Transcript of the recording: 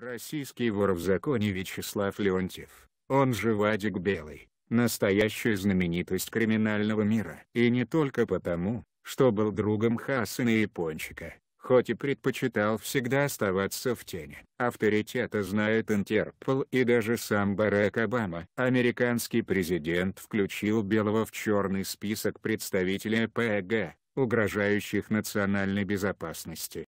Российский вор в законе Вячеслав Леонтьев, он же Вадик Белый, настоящая знаменитость криминального мира. И не только потому, что был другом Хасана и Пончика, хоть и предпочитал всегда оставаться в тени. Авторитета знает Интерпол и даже сам Барак Обама. Американский президент включил Белого в черный список представителей ПГ, угрожающих национальной безопасности.